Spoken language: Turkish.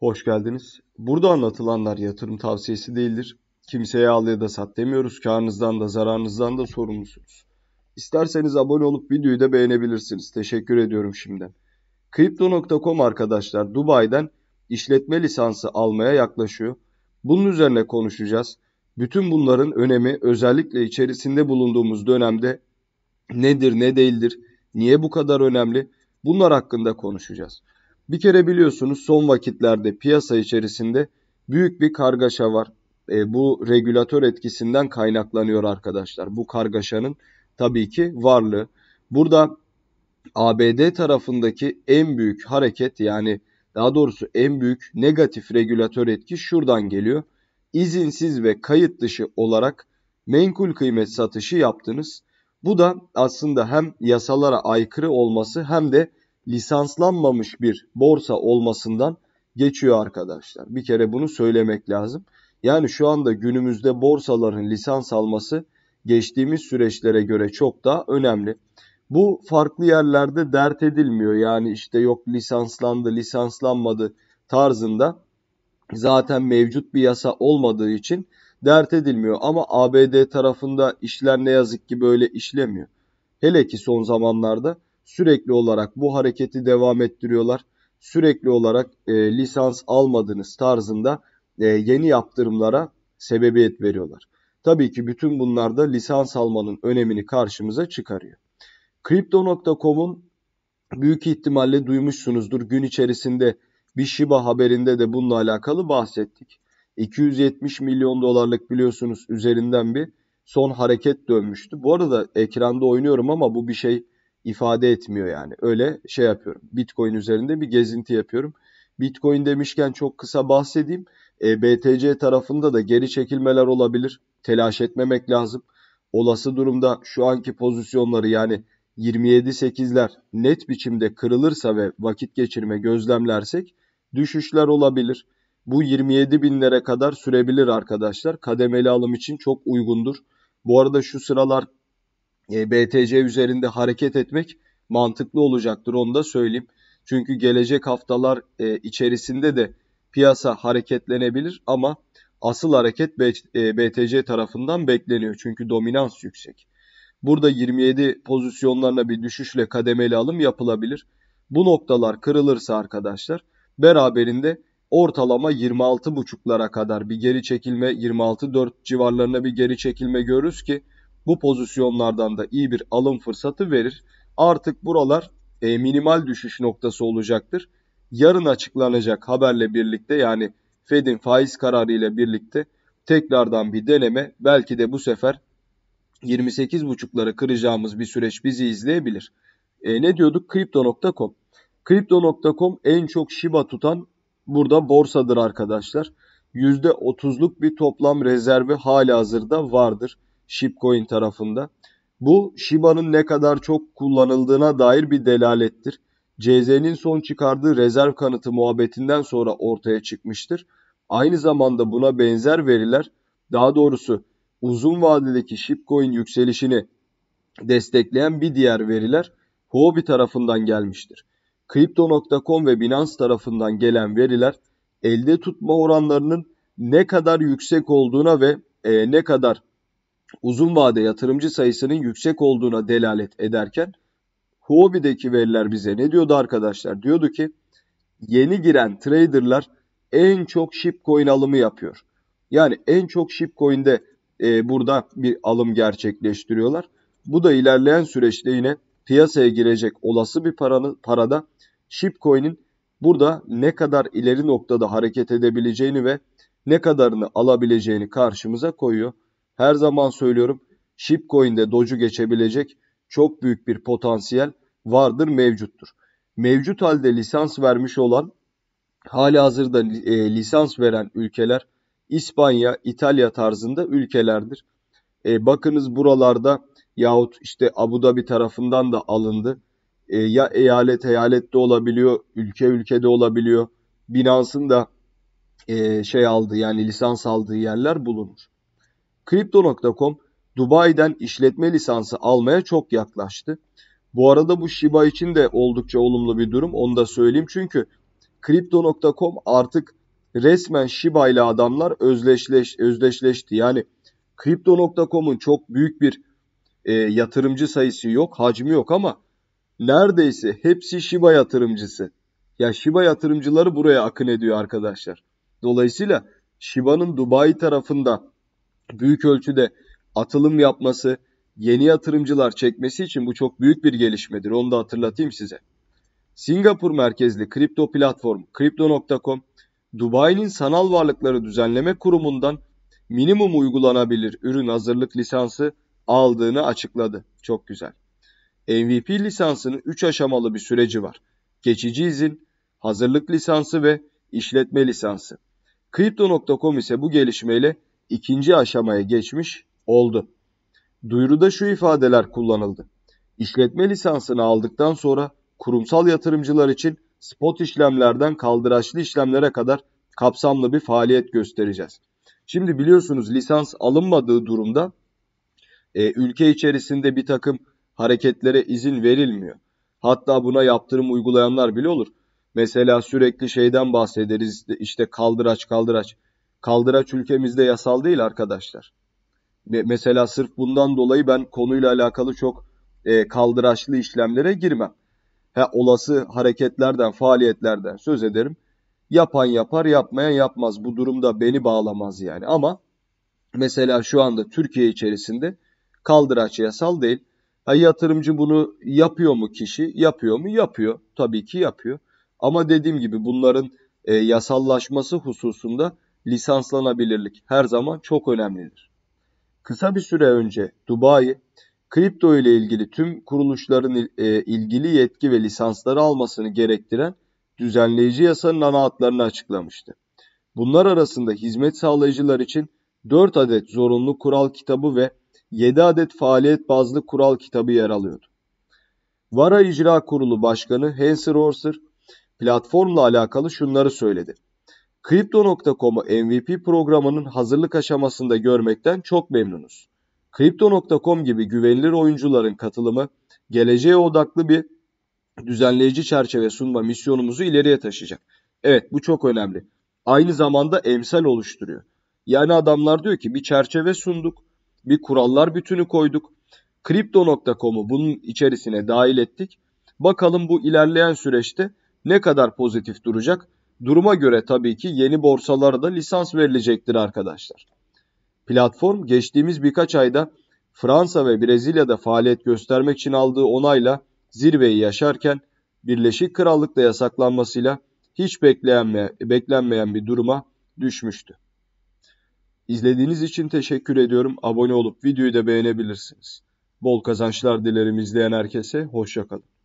Hoş geldiniz. Burada anlatılanlar yatırım tavsiyesi değildir. Kimseye al ya da sat demiyoruz. Karnınızdan da zararınızdan da sorumlusunuz. İsterseniz abone olup videoyu da beğenebilirsiniz. Teşekkür ediyorum şimdiden. Crypto.com arkadaşlar Dubai'den işletme lisansı almaya yaklaşıyor. Bunun üzerine konuşacağız. Bütün bunların önemi özellikle içerisinde bulunduğumuz dönemde nedir ne değildir, niye bu kadar önemli bunlar hakkında konuşacağız. Bir kere biliyorsunuz son vakitlerde piyasa içerisinde büyük bir kargaşa var. E, bu regülatör etkisinden kaynaklanıyor arkadaşlar. Bu kargaşanın tabii ki varlığı. Burada ABD tarafındaki en büyük hareket yani daha doğrusu en büyük negatif regülatör etki şuradan geliyor. İzinsiz ve kayıt dışı olarak menkul kıymet satışı yaptınız. Bu da aslında hem yasalara aykırı olması hem de lisanslanmamış bir borsa olmasından geçiyor arkadaşlar. Bir kere bunu söylemek lazım. Yani şu anda günümüzde borsaların lisans alması geçtiğimiz süreçlere göre çok daha önemli. Bu farklı yerlerde dert edilmiyor. Yani işte yok lisanslandı, lisanslanmadı tarzında zaten mevcut bir yasa olmadığı için dert edilmiyor. Ama ABD tarafında işler ne yazık ki böyle işlemiyor. Hele ki son zamanlarda Sürekli olarak bu hareketi devam ettiriyorlar. Sürekli olarak e, lisans almadınız tarzında e, yeni yaptırımlara sebebiyet veriyorlar. Tabii ki bütün bunlar da lisans almanın önemini karşımıza çıkarıyor. Crypto.com'un büyük ihtimalle duymuşsunuzdur. Gün içerisinde bir Shiba haberinde de bununla alakalı bahsettik. 270 milyon dolarlık biliyorsunuz üzerinden bir son hareket dönmüştü. Bu arada ekranda oynuyorum ama bu bir şey ifade etmiyor yani. Öyle şey yapıyorum. Bitcoin üzerinde bir gezinti yapıyorum. Bitcoin demişken çok kısa bahsedeyim. E, BTC tarafında da geri çekilmeler olabilir. Telaş etmemek lazım. Olası durumda şu anki pozisyonları yani 27.8'ler net biçimde kırılırsa ve vakit geçirme gözlemlersek düşüşler olabilir. Bu 27 binlere kadar sürebilir arkadaşlar. Kademeli alım için çok uygundur. Bu arada şu sıralar e, BTC üzerinde hareket etmek mantıklı olacaktır onu da söyleyeyim. Çünkü gelecek haftalar e, içerisinde de piyasa hareketlenebilir ama asıl hareket BTC e, tarafından bekleniyor. Çünkü dominans yüksek. Burada 27 pozisyonlarına bir düşüşle kademeli alım yapılabilir. Bu noktalar kırılırsa arkadaşlar beraberinde ortalama 26.5'lara kadar bir geri çekilme 26.4 civarlarına bir geri çekilme görürüz ki bu pozisyonlardan da iyi bir alım fırsatı verir. Artık buralar e, minimal düşüş noktası olacaktır. Yarın açıklanacak haberle birlikte yani Fed'in faiz kararı ile birlikte tekrardan bir deneme belki de bu sefer 28.5'ları kıracağımız bir süreç bizi izleyebilir. E, ne diyorduk? Kripto.com. Kripto.com en çok Shiba tutan burada borsadır arkadaşlar. %30'luk bir toplam rezervi hali hazırda vardır. Shipcoin tarafında. Bu Shiba'nın ne kadar çok kullanıldığına dair bir delalettir. CZ'nin son çıkardığı rezerv kanıtı muhabbetinden sonra ortaya çıkmıştır. Aynı zamanda buna benzer veriler daha doğrusu uzun vadedeki Shipcoin yükselişini destekleyen bir diğer veriler Huobi tarafından gelmiştir. Crypto.com ve Binance tarafından gelen veriler elde tutma oranlarının ne kadar yüksek olduğuna ve e, ne kadar uzun vade yatırımcı sayısının yüksek olduğuna delalet ederken Huobi'deki veriler bize ne diyordu arkadaşlar? Diyordu ki yeni giren traderlar en çok shipcoin alımı yapıyor. Yani en çok shipcoin'de e, burada bir alım gerçekleştiriyorlar. Bu da ilerleyen süreçte yine piyasaya girecek olası bir paranı, parada shipcoin'in burada ne kadar ileri noktada hareket edebileceğini ve ne kadarını alabileceğini karşımıza koyuyor. Her zaman söylüyorum Shipcoin'de Doge'u geçebilecek çok büyük bir potansiyel vardır mevcuttur. Mevcut halde lisans vermiş olan hali hazırda e, lisans veren ülkeler İspanya, İtalya tarzında ülkelerdir. E, bakınız buralarda yahut işte Abu Dhabi tarafından da alındı. E, ya eyalet eyalette olabiliyor, ülke ülkede olabiliyor. Binance'ın da e, şey aldı yani lisans aldığı yerler bulunur. Crypto.com Dubai'den işletme lisansı almaya çok yaklaştı. Bu arada bu Shiba için de oldukça olumlu bir durum onu da söyleyeyim. Çünkü Crypto.com artık resmen Shiba ile adamlar özdeşleş, özdeşleşti. Yani Crypto.com'un çok büyük bir e, yatırımcı sayısı yok, hacmi yok ama neredeyse hepsi Shiba yatırımcısı. Ya Shiba yatırımcıları buraya akın ediyor arkadaşlar. Dolayısıyla Shiba'nın Dubai tarafında büyük ölçüde atılım yapması, yeni yatırımcılar çekmesi için bu çok büyük bir gelişmedir. Onu da hatırlatayım size. Singapur merkezli kripto platformu Crypto.com, Dubai'nin sanal varlıkları düzenleme kurumundan minimum uygulanabilir ürün hazırlık lisansı aldığını açıkladı. Çok güzel. MVP lisansının 3 aşamalı bir süreci var. Geçici izin, hazırlık lisansı ve işletme lisansı. Crypto.com ise bu gelişmeyle ikinci aşamaya geçmiş oldu. Duyuruda şu ifadeler kullanıldı. İşletme lisansını aldıktan sonra kurumsal yatırımcılar için spot işlemlerden kaldıraçlı işlemlere kadar kapsamlı bir faaliyet göstereceğiz. Şimdi biliyorsunuz lisans alınmadığı durumda e, ülke içerisinde bir takım hareketlere izin verilmiyor. Hatta buna yaptırım uygulayanlar bile olur. Mesela sürekli şeyden bahsederiz işte kaldıraç kaldıraç. Kaldıraç ülkemizde yasal değil arkadaşlar. Mesela sırf bundan dolayı ben konuyla alakalı çok e, kaldıraçlı işlemlere girmem. Ha, olası hareketlerden, faaliyetlerden söz ederim. Yapan yapar, yapmayan yapmaz. Bu durumda beni bağlamaz yani. Ama mesela şu anda Türkiye içerisinde kaldıraç yasal değil. Ha, yatırımcı bunu yapıyor mu kişi? Yapıyor mu? Yapıyor. Tabii ki yapıyor. Ama dediğim gibi bunların e, yasallaşması hususunda lisanslanabilirlik her zaman çok önemlidir. Kısa bir süre önce Dubai, kripto ile ilgili tüm kuruluşların e, ilgili yetki ve lisansları almasını gerektiren düzenleyici yasanın ana hatlarını açıklamıştı. Bunlar arasında hizmet sağlayıcılar için 4 adet zorunlu kural kitabı ve 7 adet faaliyet bazlı kural kitabı yer alıyordu. VARA İcra Kurulu Başkanı Hanser Orser platformla alakalı şunları söyledi. Kripto.com'u MVP programının hazırlık aşamasında görmekten çok memnunuz. Crypto.com gibi güvenilir oyuncuların katılımı geleceğe odaklı bir düzenleyici çerçeve sunma misyonumuzu ileriye taşıyacak. Evet bu çok önemli. Aynı zamanda emsal oluşturuyor. Yani adamlar diyor ki bir çerçeve sunduk, bir kurallar bütünü koyduk. Crypto.com'u bunun içerisine dahil ettik. Bakalım bu ilerleyen süreçte ne kadar pozitif duracak Duruma göre tabii ki yeni borsalara da lisans verilecektir arkadaşlar. Platform geçtiğimiz birkaç ayda Fransa ve Brezilya'da faaliyet göstermek için aldığı onayla zirveyi yaşarken Birleşik Krallık'ta yasaklanmasıyla hiç beklenmeyen bir duruma düşmüştü. İzlediğiniz için teşekkür ediyorum. Abone olup videoyu da beğenebilirsiniz. Bol kazançlar dilerim izleyen herkese. Hoşçakalın.